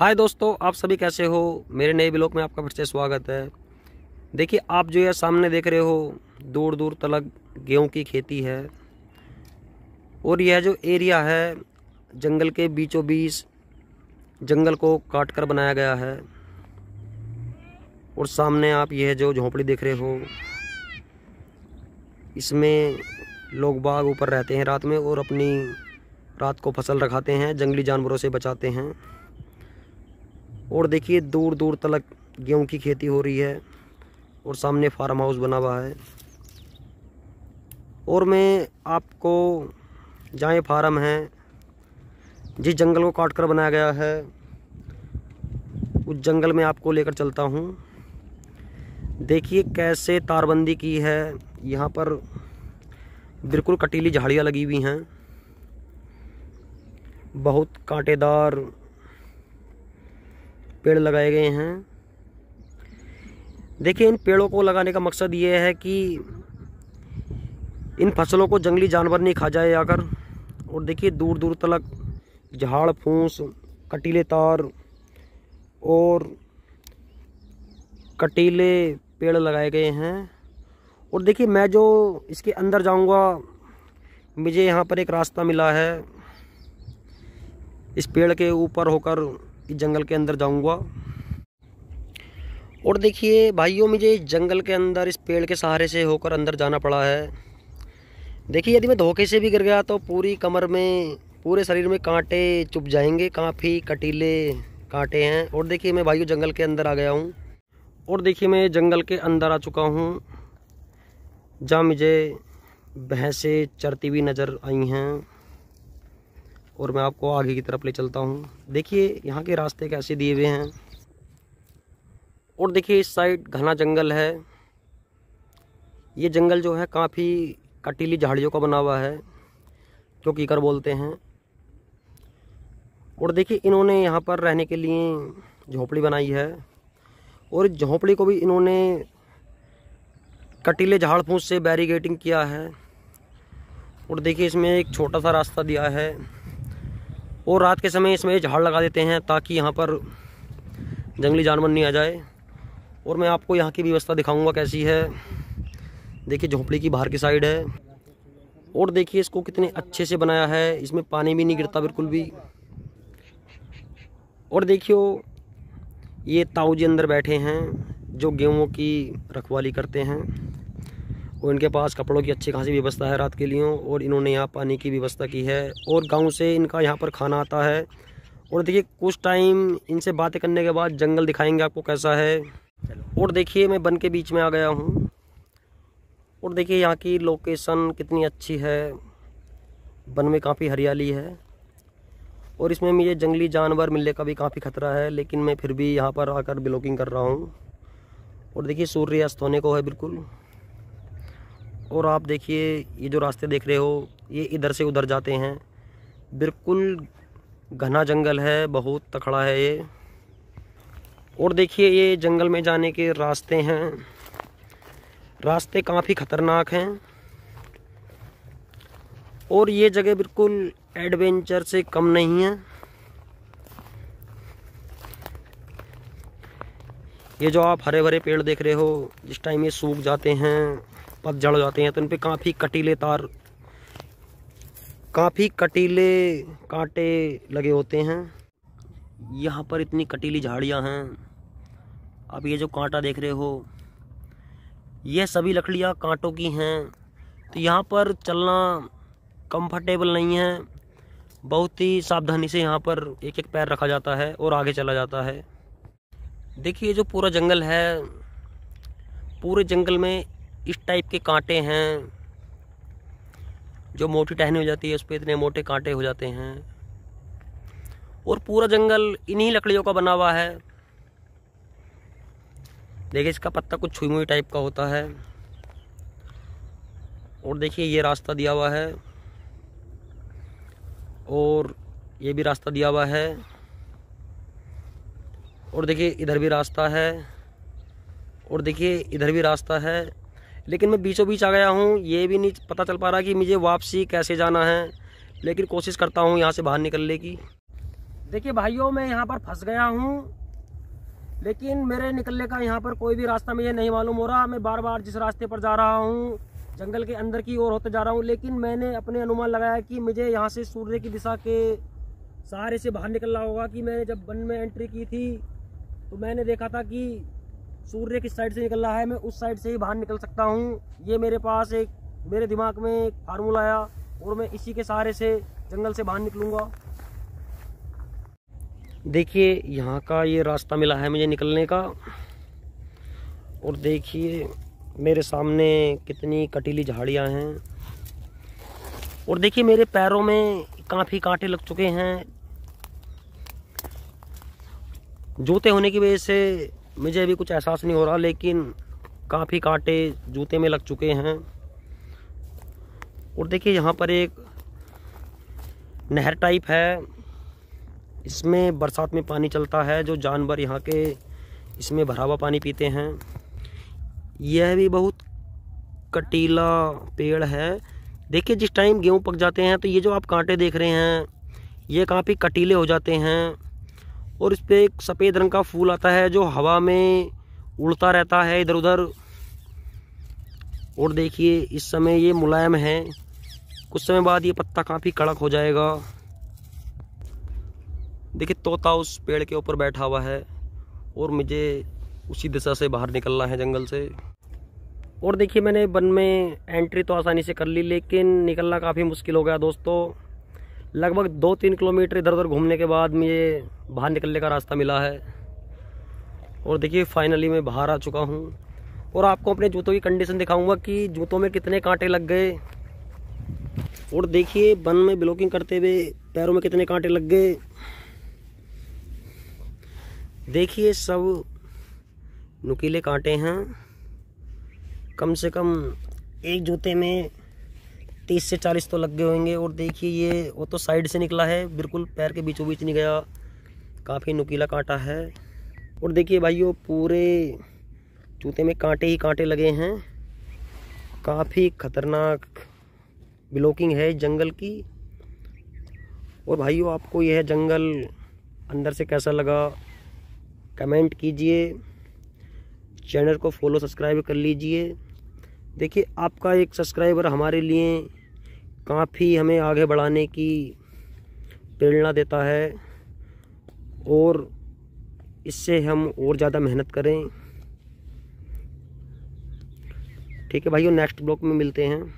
हाय दोस्तों आप सभी कैसे हो मेरे नए ब्लॉग में आपका फिर से स्वागत है देखिए आप जो है सामने देख रहे हो दूर दूर तलक गेहूं की खेती है और यह जो एरिया है जंगल के बीचों बीच जंगल को काट कर बनाया गया है और सामने आप यह जो झोंपड़ी देख रहे हो इसमें लोग बाग ऊपर रहते हैं रात में और अपनी रात को फसल रखाते हैं जंगली जानवरों से बचाते हैं और देखिए दूर दूर तक गेहूं की खेती हो रही है और सामने फार्म हाउस बना हुआ है और मैं आपको जहाँ फार्म है जिस जंगल को काट कर बनाया गया है उस जंगल में आपको लेकर चलता हूँ देखिए कैसे तारबंदी की है यहाँ पर बिल्कुल कटीली झाड़ियाँ लगी हुई हैं बहुत कांटेदार पेड़ लगाए गए हैं देखिए इन पेड़ों को लगाने का मकसद ये है कि इन फसलों को जंगली जानवर नहीं खा जाए आकर और देखिए दूर दूर तक झाड़ फूस कटीले तार और कटीले पेड़ लगाए गए हैं और देखिए मैं जो इसके अंदर जाऊंगा मुझे यहाँ पर एक रास्ता मिला है इस पेड़ के ऊपर होकर जंगल के अंदर जाऊंगा और देखिए भाइयों मुझे जंगल के अंदर इस पेड़ के सहारे से होकर अंदर जाना पड़ा है देखिए यदि मैं धोखे से भी गिर गया तो पूरी कमर में पूरे शरीर में कांटे चुप जाएंगे काफ़ी कटीले कांटे हैं और देखिए मैं भाइयों जंगल के अंदर आ गया हूँ और देखिए मैं जंगल के अंदर आ चुका हूँ जहाँ मुझे भैंसे चरती हुई नज़र आई हैं और मैं आपको आगे की तरफ ले चलता हूँ देखिए यहाँ के रास्ते कैसे दिए हुए हैं और देखिए इस साइड घना जंगल है ये जंगल जो है काफ़ी कटीली झाड़ियों का बना हुआ है जो कीकर बोलते हैं और देखिए इन्होंने यहाँ पर रहने के लिए झोपड़ी बनाई है और इस झोपड़ी को भी इन्होंने कटीले झाड़ फूस से बैरीगेटिंग किया है और देखिए इसमें एक छोटा सा रास्ता दिया है और रात के समय इसमें झाड़ लगा देते हैं ताकि यहाँ पर जंगली जानवर नहीं आ जाए और मैं आपको यहाँ की व्यवस्था दिखाऊंगा कैसी है देखिए झोंपड़ी की बाहर की साइड है और देखिए इसको कितने अच्छे से बनाया है इसमें पानी भी नहीं गिरता बिल्कुल भी और देखियो ये ताऊ जी अंदर बैठे हैं जो गेहूँ की रखवाली करते हैं और इनके पास कपड़ों की अच्छी खासी व्यवस्था है रात के लिए और इन्होंने यहाँ पानी की व्यवस्था की है और गाँव से इनका यहाँ पर खाना आता है और देखिए कुछ टाइम इनसे बातें करने के बाद जंगल दिखाएंगे आपको कैसा है और देखिए मैं बन के बीच में आ गया हूँ और देखिए यहाँ की लोकेसन कितनी अच्छी है वन में काफ़ी हरियाली है और इसमें मुझे जंगली जानवर मिलने का भी काफ़ी खतरा है लेकिन मैं फिर भी यहाँ पर आकर ब्लॉगिंग कर रहा हूँ और देखिए सूर्यास्त होने को है बिल्कुल और आप देखिए ये जो रास्ते देख रहे हो ये इधर से उधर जाते हैं बिल्कुल घना जंगल है बहुत तखड़ा है ये और देखिए ये जंगल में जाने के रास्ते हैं रास्ते काफ़ी ख़तरनाक हैं और ये जगह बिल्कुल एडवेंचर से कम नहीं है ये जो आप हरे भरे पेड़ देख रहे हो जिस टाइम ये सूख जाते हैं बहुत जड़ जाते हैं तो इन पर काफ़ी कटीले तार काफ़ी कटीले कांटे लगे होते हैं यहाँ पर इतनी कटीली झाड़ियाँ हैं आप ये जो कांटा देख रहे हो ये सभी लकड़ियाँ कांटों की हैं तो यहाँ पर चलना कंफर्टेबल नहीं है बहुत ही सावधानी से यहाँ पर एक एक पैर रखा जाता है और आगे चला जाता है देखिए जो पूरा जंगल है पूरे जंगल में इस टाइप के कांटे हैं जो मोटी टहनी हो जाती है उस पर इतने मोटे कांटे हो जाते हैं और पूरा जंगल इन्हीं लकड़ियों का बना हुआ है देखिए इसका पत्ता कुछ छुई मुई टाइप का होता है और देखिए ये रास्ता दिया हुआ है और ये भी रास्ता दिया हुआ है और देखिए इधर भी रास्ता है और देखिए इधर भी रास्ता है लेकिन मैं बीचों बीच आ गया हूँ ये भी नहीं पता चल पा रहा कि मुझे वापसी कैसे जाना है लेकिन कोशिश करता हूँ यहाँ से बाहर निकलने की देखिए भाइयों मैं यहाँ पर फंस गया हूँ लेकिन मेरे निकलने का यहाँ पर कोई भी रास्ता मुझे नहीं मालूम हो रहा मैं बार बार जिस रास्ते पर जा रहा हूँ जंगल के अंदर की ओर होते जा रहा हूँ लेकिन मैंने अपने अनुमान लगाया कि मुझे यहाँ से सूर्य की दिशा के सहारे से बाहर निकलना होगा कि मैंने जब वन में एंट्री की थी तो मैंने देखा था कि सूर्य किस साइड से निकल रहा है मैं उस साइड से ही बाहर निकल सकता हूँ ये मेरे पास एक मेरे दिमाग में एक फार्मूला आया और मैं इसी के सहारे से जंगल से बाहर निकलूँगा देखिए यहाँ का ये रास्ता मिला है मुझे निकलने का और देखिए मेरे सामने कितनी कटीली झाड़ियाँ हैं और देखिए मेरे पैरों में काफ़ी कांटे लग चुके हैं जूते होने की वजह से मुझे अभी कुछ एहसास नहीं हो रहा लेकिन काफ़ी कांटे जूते में लग चुके हैं और देखिए यहाँ पर एक नहर टाइप है इसमें बरसात में पानी चलता है जो जानवर यहाँ के इसमें भरा हुआ पानी पीते हैं यह भी बहुत कटीला पेड़ है देखिए जिस टाइम गेहूँ पक जाते हैं तो ये जो आप कांटे देख रहे हैं ये काफ़ी कटीले हो जाते हैं और इस पर एक सफ़ेद रंग का फूल आता है जो हवा में उड़ता रहता है इधर उधर और देखिए इस समय ये मुलायम है कुछ समय बाद ये पत्ता काफ़ी कड़क हो जाएगा देखिए तोता उस पेड़ के ऊपर बैठा हुआ है और मुझे उसी दिशा से बाहर निकलना है जंगल से और देखिए मैंने वन में एंट्री तो आसानी से कर ली लेकिन निकलना काफ़ी मुश्किल हो गया दोस्तों लगभग दो तीन किलोमीटर इधर उधर घूमने के बाद मुझे बाहर निकलने का रास्ता मिला है और देखिए फाइनली मैं बाहर आ चुका हूँ और आपको अपने जूतों की कंडीशन दिखाऊंगा कि जूतों में कितने कांटे लग गए और देखिए वन में ब्लॉकिंग करते हुए पैरों में कितने कांटे लग गए देखिए सब नुकीले कांटे हैं कम से कम एक जूते में तीस से चालीस तो लग गए होंगे और देखिए ये वो तो साइड से निकला है बिल्कुल पैर के बीचों बीच नहीं गया काफ़ी नुकीला कांटा है और देखिए भाइयों पूरे जूते में कांटे ही कांटे लगे हैं काफ़ी ख़तरनाक ब्लॉकिंग है जंगल की और भाइयों आपको यह जंगल अंदर से कैसा लगा कमेंट कीजिए चैनल को फॉलो सब्सक्राइब कर लीजिए देखिए आपका एक सब्सक्राइबर हमारे लिए काफ़ी हमें आगे बढ़ाने की प्रेरणा देता है और इससे हम और ज़्यादा मेहनत करें ठीक है भाइयों नेक्स्ट ब्लॉक में मिलते हैं